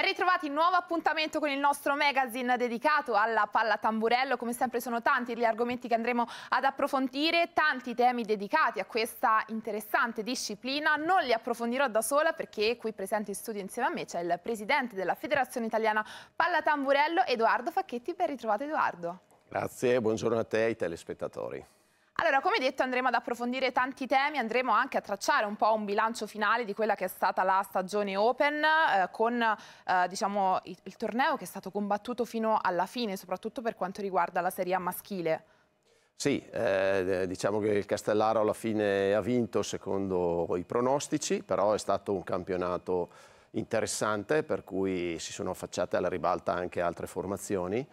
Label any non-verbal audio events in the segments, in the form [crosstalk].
Ben ritrovati, nuovo appuntamento con il nostro magazine dedicato alla palla tamburello. Come sempre sono tanti gli argomenti che andremo ad approfondire, tanti temi dedicati a questa interessante disciplina. Non li approfondirò da sola perché qui presente in studio insieme a me c'è il presidente della Federazione Italiana Palla Tamburello, Edoardo Facchetti. Ben ritrovato Edoardo. Grazie, buongiorno a te e ai telespettatori. Allora, come detto, andremo ad approfondire tanti temi, andremo anche a tracciare un po' un bilancio finale di quella che è stata la stagione Open, eh, con eh, diciamo, il, il torneo che è stato combattuto fino alla fine, soprattutto per quanto riguarda la Serie A maschile. Sì, eh, eh diciamo che il Castellaro alla fine ha vinto secondo i pronostici, però è stato un campionato interessante per cui si sono affacciate alla ribalta anche altre formazioni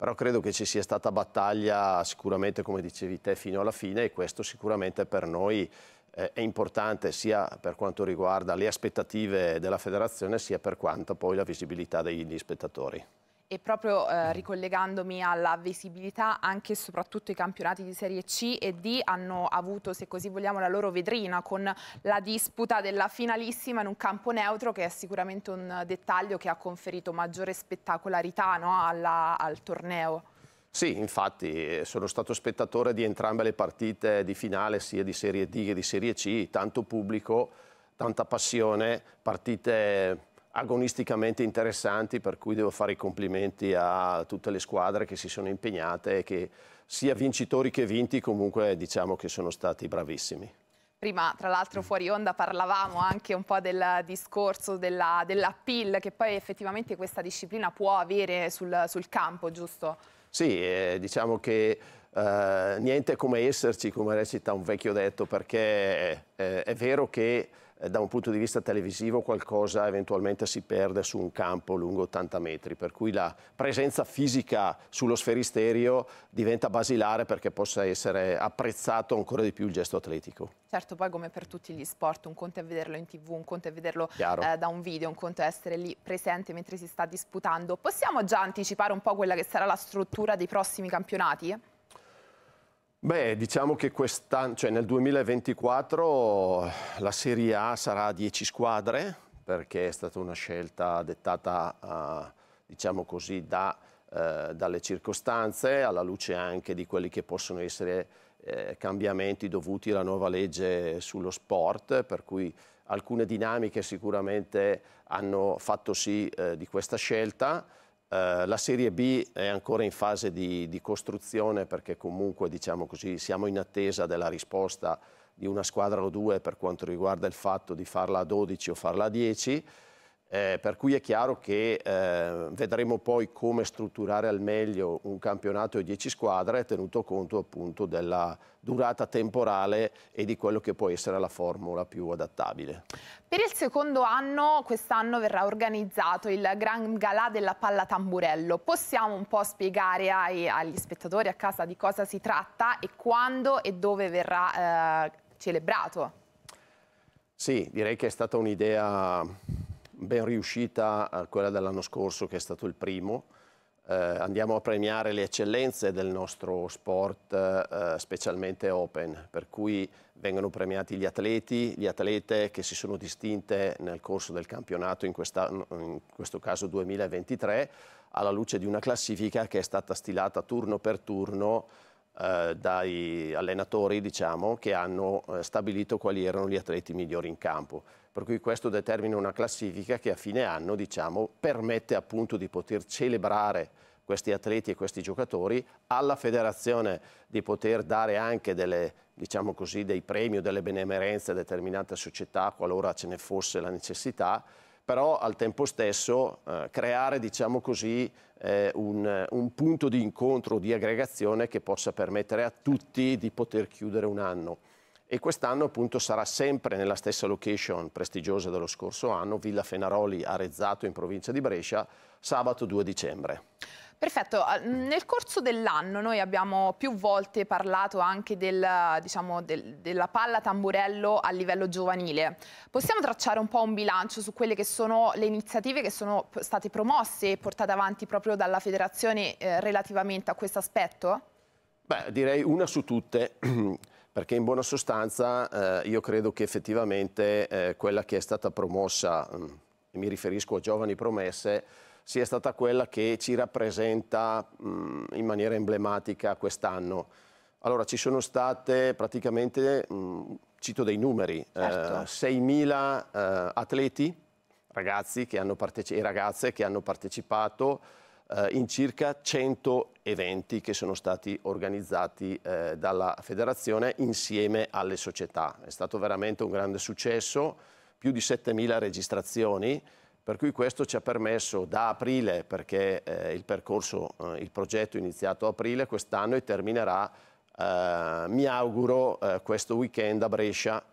però credo che ci sia stata battaglia sicuramente, come dicevi te, fino alla fine e questo sicuramente per noi eh, è importante sia per quanto riguarda le aspettative della federazione sia per quanto poi la visibilità degli spettatori. E proprio eh, ricollegandomi alla visibilità, anche e soprattutto i campionati di Serie C e D hanno avuto, se così vogliamo, la loro vetrina con la disputa della finalissima in un campo neutro che è sicuramente un dettaglio che ha conferito maggiore spettacolarità no, alla, al torneo. Sì, infatti eh, sono stato spettatore di entrambe le partite di finale, sia di Serie D che di Serie C, tanto pubblico, tanta passione, partite agonisticamente interessanti per cui devo fare i complimenti a tutte le squadre che si sono impegnate e che sia vincitori che vinti comunque diciamo che sono stati bravissimi. Prima, tra l'altro, fuori onda parlavamo anche un po' del discorso della, dell'appeal che poi effettivamente questa disciplina può avere sul, sul campo, giusto? Sì, eh, diciamo che eh, niente come esserci, come recita un vecchio detto, perché eh, è vero che eh, da un punto di vista televisivo qualcosa eventualmente si perde su un campo lungo 80 metri, per cui la presenza fisica sullo sferisterio diventa basilare perché possa essere apprezzato ancora di più il gesto atletico. Certo, poi come per tutti gli sport, un conto è vederlo in tv, un conto è vederlo eh, da un video, un conto è essere lì presente mentre si sta disputando. Possiamo già anticipare un po' quella che sarà la struttura dei prossimi campionati? Beh, diciamo che cioè nel 2024 la Serie A sarà a 10 squadre perché è stata una scelta dettata, eh, diciamo così, da, eh, dalle circostanze, alla luce anche di quelli che possono essere eh, cambiamenti dovuti alla nuova legge sullo sport, per cui alcune dinamiche sicuramente hanno fatto sì eh, di questa scelta. Eh, la Serie B è ancora in fase di, di costruzione perché comunque diciamo così, siamo in attesa della risposta di una squadra o due per quanto riguarda il fatto di farla a 12 o farla a 10 eh, per cui è chiaro che eh, vedremo poi come strutturare al meglio un campionato di 10 squadre tenuto conto appunto della durata temporale e di quello che può essere la formula più adattabile. Per il secondo anno, quest'anno verrà organizzato il Gran Galà della Palla Tamburello. Possiamo un po' spiegare ai, agli spettatori a casa di cosa si tratta e quando e dove verrà eh, celebrato? Sì, direi che è stata un'idea ben riuscita quella dell'anno scorso che è stato il primo. Eh, andiamo a premiare le eccellenze del nostro sport, eh, specialmente open, per cui vengono premiati gli atleti, gli atlete che si sono distinte nel corso del campionato, in, in questo caso 2023, alla luce di una classifica che è stata stilata turno per turno eh, dai allenatori diciamo, che hanno eh, stabilito quali erano gli atleti migliori in campo. Per cui questo determina una classifica che a fine anno diciamo, permette appunto di poter celebrare questi atleti e questi giocatori, alla federazione di poter dare anche delle, diciamo così, dei premi o delle benemerenze a determinate società qualora ce ne fosse la necessità però al tempo stesso eh, creare diciamo così, eh, un, un, punto di incontro, di aggregazione che possa permettere a tutti di poter chiudere un anno. E quest'anno appunto sarà sempre nella stessa location prestigiosa dello scorso anno, Villa Fenaroli, Arezzato in provincia di Brescia, sabato 2 dicembre. Perfetto, ah, nel corso dell'anno noi abbiamo più volte parlato anche del, diciamo, del, della palla tamburello a livello giovanile. Possiamo tracciare un po' un bilancio su quelle che sono le iniziative che sono state promosse e portate avanti proprio dalla federazione eh, relativamente a questo aspetto? Beh, direi una su tutte. [clears throat] perché in buona sostanza eh, io credo che effettivamente eh, quella che è stata promossa, mh, mm, mi riferisco a Giovani Promesse, sia stata quella che ci rappresenta mh, in maniera emblematica quest'anno. Allora, ci sono state praticamente, mh, cito dei numeri, eh, certo. eh, 6.000 eh, atleti, ragazzi e ragazze che hanno partecipato eh, in circa 100 eventi che sono stati organizzati eh, dalla federazione insieme alle società. È stato veramente un grande successo, più di 7.000 registrazioni, per cui questo ci ha permesso da aprile, perché eh, il percorso, eh, il progetto è iniziato a aprile quest'anno e terminerà, eh, mi auguro, eh, questo weekend a Brescia,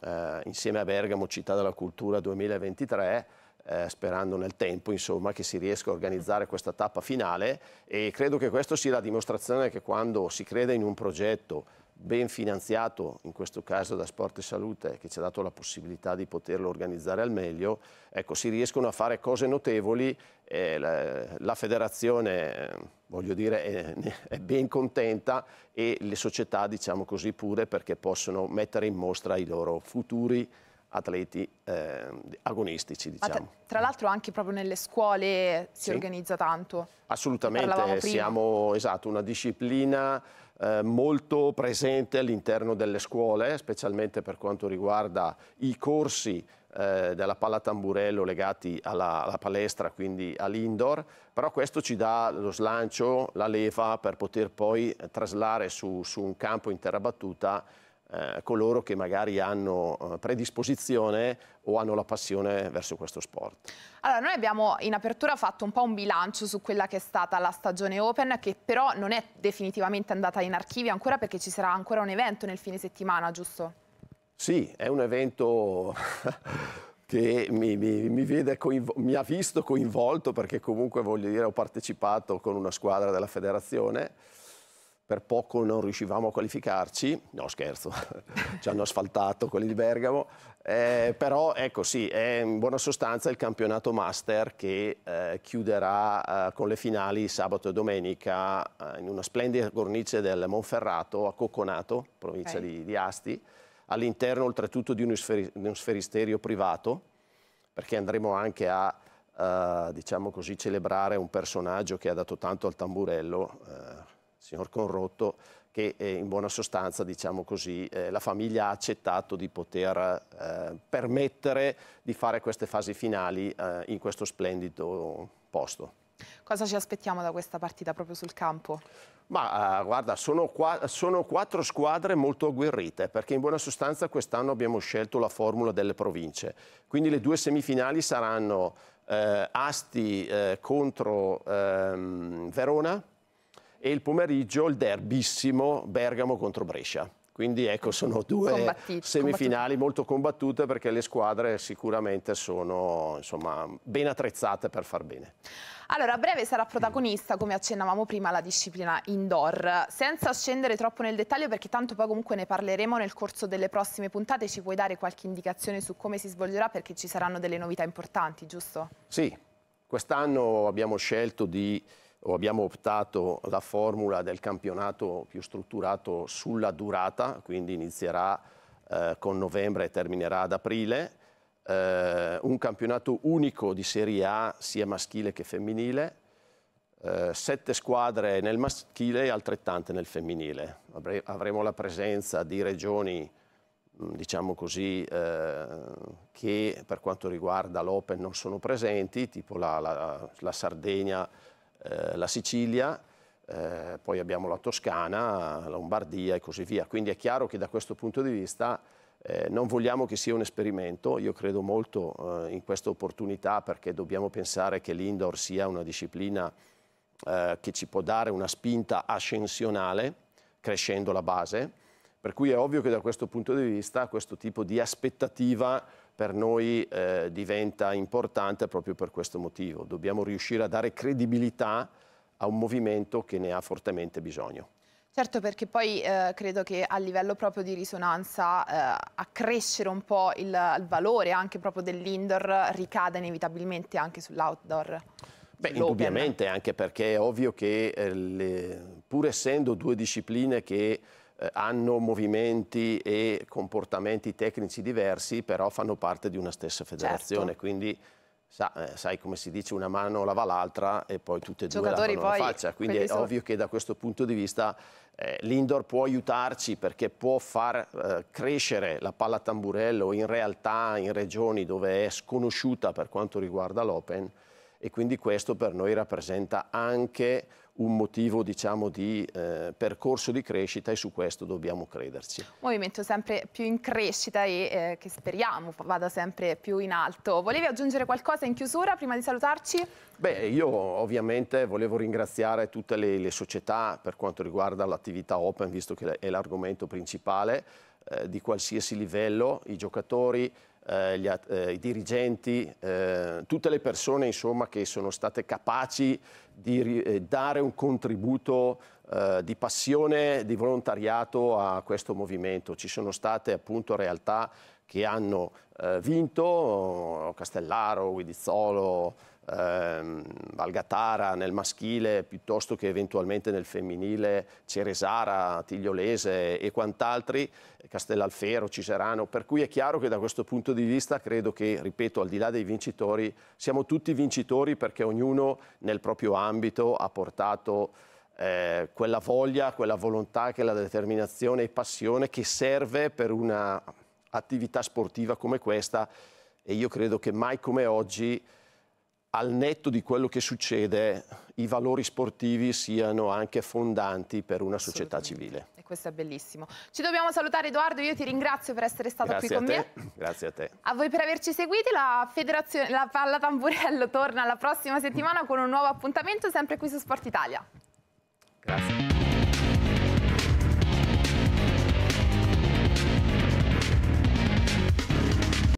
eh, insieme a Bergamo, Città della Cultura 2023, eh, sperando nel tempo insomma, che si riesca a organizzare questa tappa finale e credo che questa sia la dimostrazione che quando si crede in un progetto, ben finanziato, in questo caso da Sport e Salute, che ci ha dato la possibilità di poterlo organizzare al meglio, ecco, si riescono a fare cose notevoli e la, la federazione voglio dire, è, è, ben contenta e le società, diciamo così, pure perché possono mettere in mostra i loro futuri atleti eh, agonistici. Diciamo. Tra, tra l'altro anche proprio nelle scuole si sì. organizza tanto. Assolutamente, siamo esatto, una disciplina eh, molto presente all'interno delle scuole, specialmente per quanto riguarda i corsi eh, della palla tamburello legati alla, alla palestra, quindi all'indoor, però questo ci dà lo slancio, la leva per poter poi traslare su, su un campo in terra battuta eh, coloro che magari hanno eh, predisposizione o hanno la passione verso questo sport. Allora, noi abbiamo in apertura fatto un po' un bilancio su quella che è stata la stagione Open, che però non è definitivamente andata in archivio ancora perché ci sarà ancora un evento nel fine settimana, giusto? Sì, è un evento... [laughs] che mi, mi, mi, mi, ha visto coinvolto perché comunque voglio dire ho partecipato con una squadra della federazione per poco non riuscivamo a qualificarci, no scherzo, [laughs] ci hanno asfaltato quelli di Bergamo, eh, però ecco sì, è in buona sostanza il campionato master che eh, chiuderà eh, con le finali sabato e domenica eh, in una splendida cornice del Monferrato a Cocconato, provincia okay. di, di, Asti, all'interno oltretutto di uno, sferi, di sferisterio privato, perché andremo anche a Uh, diciamo così, celebrare un personaggio che ha dato tanto al tamburello, uh, signor Corrotto, che eh, in buona sostanza, diciamo così, eh, la famiglia ha accettato di poter eh, permettere di fare queste fasi finali eh, in questo splendido posto. Cosa ci aspettiamo da questa partita proprio sul campo? Ma eh, guarda, sono, qua, sono quattro squadre molto agguerrite perché in buona sostanza quest'anno abbiamo scelto la formula delle province. Quindi le due semifinali saranno Asti contro ehm, Verona e il pomeriggio il derbissimo Bergamo contro Brescia. Quindi ecco, sono due Combatti, semifinali combattute. molto combattute perché le squadre sicuramente sono insomma, ben attrezzate per far bene. Allora, a breve sarà protagonista, come accennavamo prima, la disciplina indoor. Senza scendere troppo nel dettaglio, perché tanto poi comunque ne parleremo nel corso delle prossime puntate, ci puoi dare qualche indicazione su come si svolgerà perché ci saranno delle novità importanti, giusto? Sì, quest'anno abbiamo scelto di abbiamo optato la formula del campionato più strutturato sulla durata, quindi inizierà eh, con novembre e terminerà ad aprile, eh, un campionato unico di Serie A sia maschile che femminile, eh, sette squadre nel maschile e altrettante nel femminile. avremo la presenza di regioni diciamo così, eh, che per quanto riguarda l'Open non sono presenti, tipo la, la, la Sardegna, eh, la Sicilia, eh, poi abbiamo la Toscana, la Lombardia e così via. Quindi è chiaro che da questo punto di vista eh, non vogliamo che sia un esperimento, io credo molto eh, in questa opportunità perché dobbiamo pensare che l'indoor sia una disciplina eh, che ci può dare una spinta ascensionale crescendo la base, per cui è ovvio che da questo punto di vista questo tipo di aspettativa per noi eh, diventa importante proprio per questo motivo. Dobbiamo riuscire a dare credibilità a un movimento che ne ha fortemente bisogno. Certo, perché poi eh, credo che a livello proprio di risonanza eh, accrescere un po' il, il valore anche proprio dell'indoor ricada inevitabilmente anche sull'outdoor. Beh, indubbiamente, anche perché è ovvio che eh, le, pur essendo due discipline che eh, hanno movimenti e comportamenti tecnici diversi, però fanno parte di una stessa certo. federazione, certo. quindi sa, eh, sai come si dice, una mano lava l'altra e poi tutte e Giocatori due lavano fanno la faccia, quindi è sono... ovvio che da questo punto di vista eh, l'indoor può aiutarci perché può far eh, crescere la palla tamburello in realtà in regioni dove è sconosciuta per quanto riguarda l'open e quindi questo per noi rappresenta anche un motivo diciamo, di eh, percorso di crescita e su questo dobbiamo crederci. Movimento sempre più in crescita e eh, che speriamo vada sempre più in alto. Volevi aggiungere qualcosa in chiusura prima di salutarci? Beh, io ovviamente volevo ringraziare tutte le, le società per quanto riguarda l'attività Open, visto che è l'argomento principale eh, di qualsiasi livello, i giocatori, eh, gli, eh, i dirigenti, eh, tutte le persone insomma, che sono state capaci di eh, dare un contributo eh, di passione, di volontariato a questo movimento. Ci sono state appunto realtà che hanno eh, vinto, Castellaro, Guidizzolo, ehm, Valgatara nel maschile piuttosto che eventualmente nel femminile Ceresara, Tigliolese e quant'altri, Castellalfero, Ciserano, per cui è chiaro che da questo punto di vista credo che, ripeto, al di là dei vincitori, siamo tutti vincitori perché ognuno nel proprio ambito ha portato eh, quella voglia, quella volontà, quella determinazione e passione che serve per un'attività sportiva come questa e io credo che mai come oggi al netto di quello che succede, i valori sportivi siano anche fondanti per una società civile. E questo è bellissimo. Ci dobbiamo salutare Edoardo, io ti ringrazio per essere stato Grazie qui con te. me. [laughs] Grazie a te. A voi per averci seguiti, la federazione, la palla tamburello torna la prossima settimana con un nuovo appuntamento sempre qui su Sport Italia. Grazie.